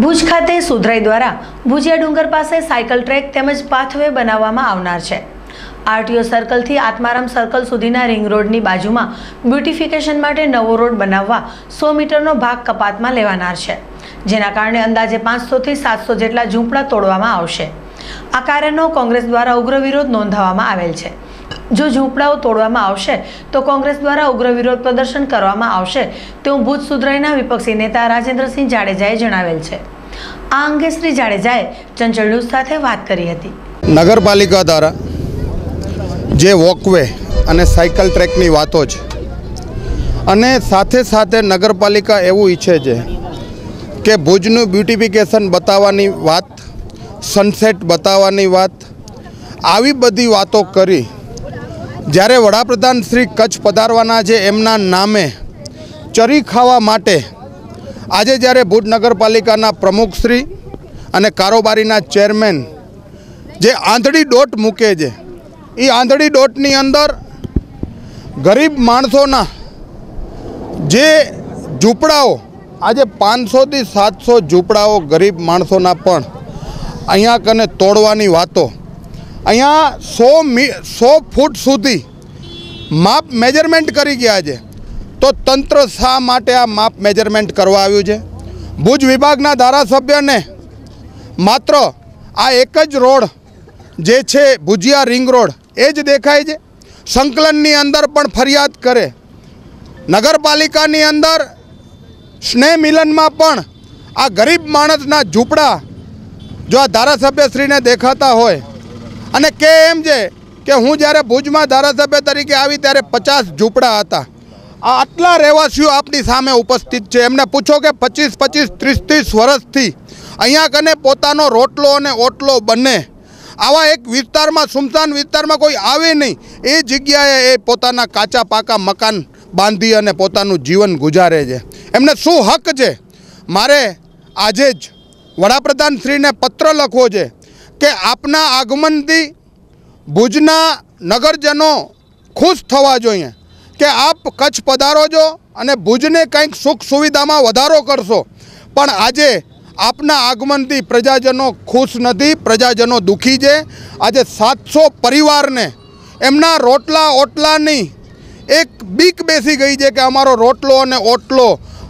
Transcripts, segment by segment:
ભુજ ખાતે સુધરાઈ દ્વારા ભુજિયા ડુંગર પાસે સાયકલ ટ્રેક તેમજ પાથવે બનાવવામાં આવનાર છે આરટીઓ સર્કલથી આત્મારામ સર્કલ સુધીના રિંગ રોડની બાજુમાં બ્યુટિફિકેશન માટે નવો રોડ બનાવવા સો મીટરનો ભાગ કપાતમાં લેવાનાર છે જેના કારણે અંદાજે પાંચસોથી સાતસો જેટલા ઝૂંપડા તોડવામાં આવશે આ કાર્યનો કોંગ્રેસ દ્વારા ઉગ્ર વિરોધ નોંધાવવામાં આવેલ છે જો ઝૂંપડાઓ તોડવામાં આવશે તો કોંગ્રેસ દ્વારા ઉગ્ર વિરોધ પ્રદર્શન કરવામાં આવશે તેવું ભુજ સુધરાઈના વિપક્ષી નેતા રાજેન્દ્રસિંહ જાડેજાએ જણાવેલ છે આ અંગે શ્રી જાડેજાએ ચંચળ ન્યૂઝ સાથે વાત કરી હતી નગરપાલિકા દ્વારા જે વોકવે અને સાયકલ ટ્રેકની વાતો છે અને સાથે સાથે નગરપાલિકા એવું ઈચ્છે છે કે ભુજનું બ્યુટિફિકેશન બતાવવાની વાત સનસેટ બતાવવાની વાત આવી બધી વાતો કરી જ્યારે વડાપ્રધાન શ્રી કચ્છ પધારવાના છે એમના નામે ચરી ખાવા માટે આજે જ્યારે ભુજ નગરપાલિકાના પ્રમુખશ્રી અને કારોબારીના ચેરમેન જે આંધળી ડોટ મૂકે છે એ આંધળી ડોટની અંદર ગરીબ માણસોના જે ઝૂંપડાઓ આજે પાંચસોથી સાતસો ઝૂંપડાઓ ગરીબ માણસોના પણ અહીંયા કને તોડવાની વાતો અહીંયા સો મી સો ફૂટ સુધી માપ મેજરમેન્ટ કરી ગયા છે તો તંત્ર શા માટે આ માપ મેજરમેન્ટ કરવા આવ્યું છે ભુજ વિભાગના ધારાસભ્યને માત્ર આ એક જ રોડ જે છે ભુજિયા રિંગ રોડ એ જ દેખાય છે સંકલનની અંદર પણ ફરિયાદ કરે નગરપાલિકાની અંદર સ્નેહ મિલનમાં પણ આ ગરીબ માણસના ઝૂંપડા જો આ ધારાસભ્યશ્રીને દેખાતા હોય અને કે એમ છે કે હું જ્યારે ભુજમાં ધારાસભ્ય તરીકે આવી ત્યારે પચાસ ઝૂંપડા હતા આટલા રહેવાસીઓ આપણી સામે ઉપસ્થિત છે એમને પૂછો કે પચીસ પચીસ ત્રીસ ત્રીસ વર્ષથી અહીંયા કને પોતાનો રોટલો અને ઓટલો બને આવા એક વિસ્તારમાં સુમસાન વિસ્તારમાં કોઈ આવે નહીં એ જગ્યાએ એ પોતાના કાચા પાકા મકાન બાંધી અને પોતાનું જીવન ગુજારે છે એમને શું હક છે મારે આજે જ વડાપ્રધાનશ્રીને પત્ર લખવો છે કે આપના આગમનથી ભુજના નગરજનો ખુશ થવા જોઈએ કે આપ કચ્છ પધારો છો અને ભુજને કંઈક સુખ સુવિધામાં વધારો કરશો પણ આજે આપના આગમનથી પ્રજાજનો ખુશ નથી પ્રજાજનો દુઃખી છે આજે સાતસો પરિવારને એમના રોટલા ઓટલાની એક બીક બેસી ગઈ છે કે અમારો રોટલો અને ઓટલો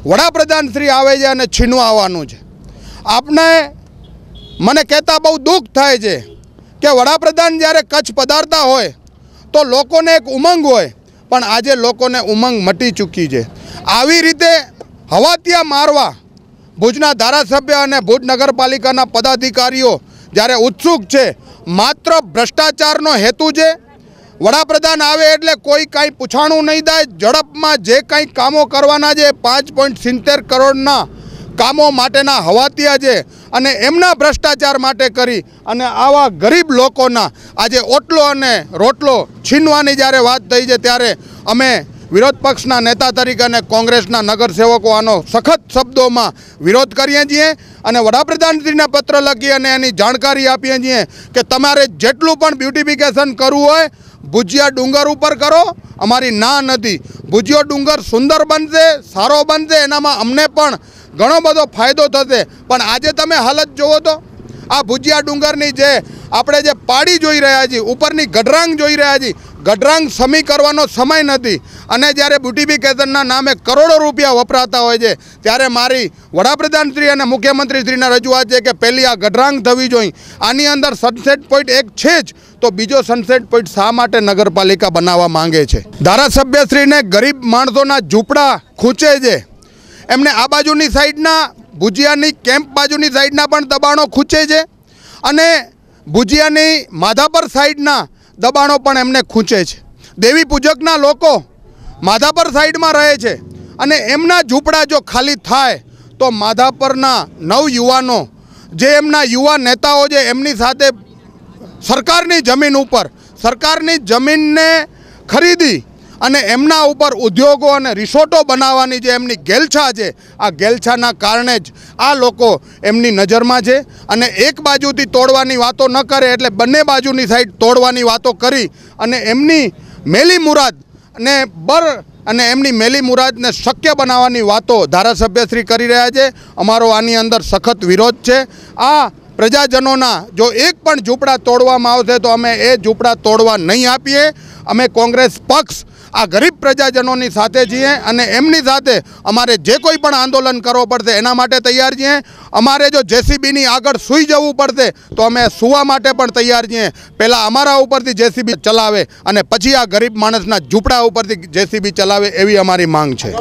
વડાપ્રધાન શ્રી આવે છે અને છીનવા આવવાનું છે આપને મને કહેતા બહુ દુઃખ થાય છે કે વડાપ્રધાન જ્યારે કચ્છ પધારતા હોય તો લોકોને એક ઉમંગ હોય પણ આજે લોકોને ઉમંગ મટી ચૂકી છે આવી રીતે હવાતિયા મારવા ભુજના ધારાસભ્ય અને ભુજ નગરપાલિકાના પદાધિકારીઓ જ્યારે ઉત્સુક છે માત્ર ભ્રષ્ટાચારનો હેતુ છે વડાપ્રધાન આવે એટલે કોઈ કાંઈ પૂછાણું નહીં થાય ઝડપમાં જે કાંઈ કામો કરવાના છે પાંચ પોઈન્ટ સિત્તેર કરોડના કામો માટેના હવાતિયા છે અને એમના ભ્રષ્ટાચાર માટે કરી અને આવા ગરીબ લોકોના આજે ઓટલો અને રોટલો છીનવાની જ્યારે વાત થઈ છે ત્યારે અમે વિરોધ પક્ષના નેતા તરીકે અને કોંગ્રેસના નગરસેવકો આનો સખત શબ્દોમાં વિરોધ કરીએ છીએ અને વડાપ્રધાનશ્રીને પત્ર લખી અને એની જાણકારી આપીએ છીએ કે તમારે જેટલું પણ બ્યુટિફિકેશન કરવું હોય ભુજિયા ડુંગર ઉપર કરો અમારી ના નથી ભુજિયો ડુંગર સુંદર બનશે સારો બનશે એનામાં અમને પણ ઘણો બધો ફાયદો થશે પણ આજે તમે હાલત જોવો તો આ ભુજિયા ડુંગરની જે આપણે જે પાડી જોઈ રહ્યા છીએ ઉપરની ગઢરાંગ જોઈ રહ્યા છીએ ગઢરાંગ સમી કરવાનો સમય નથી અને જ્યારે બ્યુટિફિકેશનના નામે કરોડો રૂપિયા વપરાતા હોય છે ત્યારે મારી વડાપ્રધાનશ્રી અને મુખ્યમંત્રીશ્રીના રજૂઆત છે કે પહેલી આ ગઢરાંગ થવી જોઈએ આની અંદર સનસેટ પોઈન્ટ એક છે જ તો બીજો સનસેટ પોઈન્ટ શા માટે નગરપાલિકા બનાવવા માંગે છે ધારાસભ્યશ્રીને ગરીબ માણસોના ઝૂંપડા ખૂંચે છે એમને આ બાજુની સાઈડના ભુજિયાની કેમ્પ બાજુની સાઈડના પણ દબાણો ખૂંચે છે અને ભુજિયાની માધાપર સાઈડના દબાણો પણ એમને ખૂંચે છે દેવી પૂજકના લોકો માધાપર સાઈડમાં રહે છે અને એમના ઝૂંપડા જો ખાલી થાય તો માધાપરના નવ યુવાનો જે એમના યુવા નેતાઓ છે એમની સાથે સરકારની જમીન ઉપર સરકારની જમીનને ખરીદી અને એમના ઉપર ઉદ્યોગો અને રિસોર્ટો બનાવવાની જે એમની ગેલછા છે આ ગેલછાના કારણે જ આ લોકો એમની નજરમાં છે અને એક બાજુથી તોડવાની વાતો ન કરે એટલે બંને બાજુની સાઈડ તોડવાની વાતો કરી અને એમની મેલી મુરાદ ને બર અને એમની મેલી મુરાદને શક્ય બનાવવાની વાતો ધારાસભ્યશ્રી કરી રહ્યા છે અમારો આની અંદર સખત વિરોધ છે આ પ્રજાજનોના જો એક પણ ઝૂંપડા તોડવામાં આવશે તો અમે એ ઝૂંપડા તોડવા નહીં આપીએ અમે કોંગ્રેસ પક્ષ આ ગરીબ પ્રજાજનોની સાથે છીએ અને એમની સાથે અમારે જે કોઈ પણ આંદોલન કરવો પડશે એના માટે તૈયાર છીએ અમારે જો જેસીબીની આગળ સૂઈ જવું પડશે તો અમે સૂવા માટે પણ તૈયાર છીએ પહેલાં અમારા ઉપરથી જેસીબી ચલાવે અને પછી આ ગરીબ માણસના ઝૂંપડા ઉપરથી જેસીબી ચલાવે એવી અમારી માંગ છે